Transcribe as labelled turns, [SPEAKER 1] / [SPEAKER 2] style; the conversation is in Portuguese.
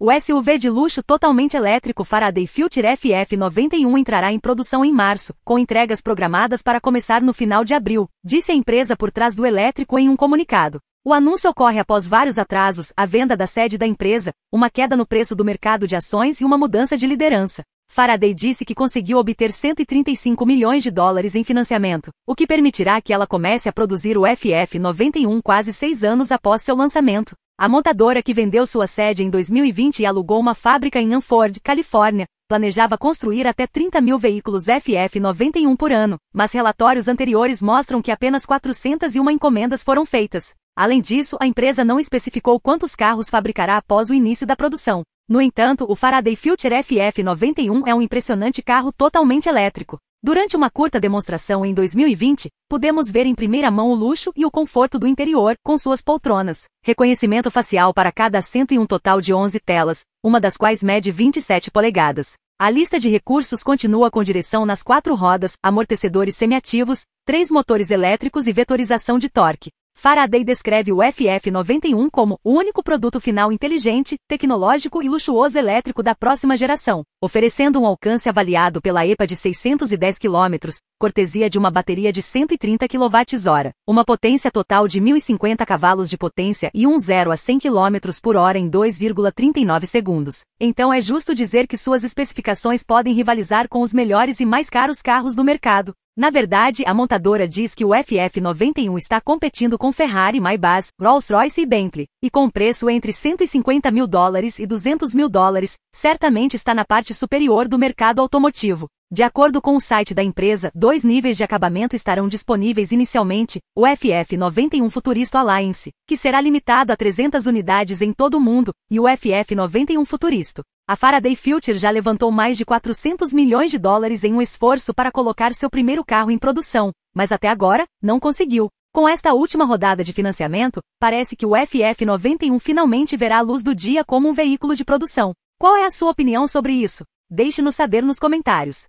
[SPEAKER 1] O SUV de luxo totalmente elétrico Faraday Future FF91 entrará em produção em março, com entregas programadas para começar no final de abril, disse a empresa por trás do elétrico em um comunicado. O anúncio ocorre após vários atrasos, a venda da sede da empresa, uma queda no preço do mercado de ações e uma mudança de liderança. Faraday disse que conseguiu obter 135 milhões de dólares em financiamento, o que permitirá que ela comece a produzir o FF91 quase seis anos após seu lançamento. A montadora que vendeu sua sede em 2020 e alugou uma fábrica em Anford, Califórnia, planejava construir até 30 mil veículos FF91 por ano, mas relatórios anteriores mostram que apenas 401 encomendas foram feitas. Além disso, a empresa não especificou quantos carros fabricará após o início da produção. No entanto, o Faraday Future FF91 é um impressionante carro totalmente elétrico. Durante uma curta demonstração em 2020, pudemos ver em primeira mão o luxo e o conforto do interior, com suas poltronas. Reconhecimento facial para cada assento e um total de 11 telas, uma das quais mede 27 polegadas. A lista de recursos continua com direção nas quatro rodas, amortecedores semiativos, três motores elétricos e vetorização de torque. Faraday descreve o FF91 como o único produto final inteligente, tecnológico e luxuoso elétrico da próxima geração, oferecendo um alcance avaliado pela EPA de 610 km, cortesia de uma bateria de 130 kWh, uma potência total de 1050 cavalos de potência e um 0 a 100 km por hora em 2,39 segundos. Então é justo dizer que suas especificações podem rivalizar com os melhores e mais caros carros do mercado. Na verdade, a montadora diz que o FF91 está competindo com Ferrari, Maybach, Rolls-Royce e Bentley, e com preço entre 150 mil dólares e 200 mil dólares, certamente está na parte superior do mercado automotivo. De acordo com o site da empresa, dois níveis de acabamento estarão disponíveis inicialmente, o FF91 Futurista Alliance, que será limitado a 300 unidades em todo o mundo, e o FF91 Futuristo. A Faraday Future já levantou mais de 400 milhões de dólares em um esforço para colocar seu primeiro carro em produção, mas até agora, não conseguiu. Com esta última rodada de financiamento, parece que o FF91 finalmente verá a luz do dia como um veículo de produção. Qual é a sua opinião sobre isso? Deixe-nos saber nos comentários.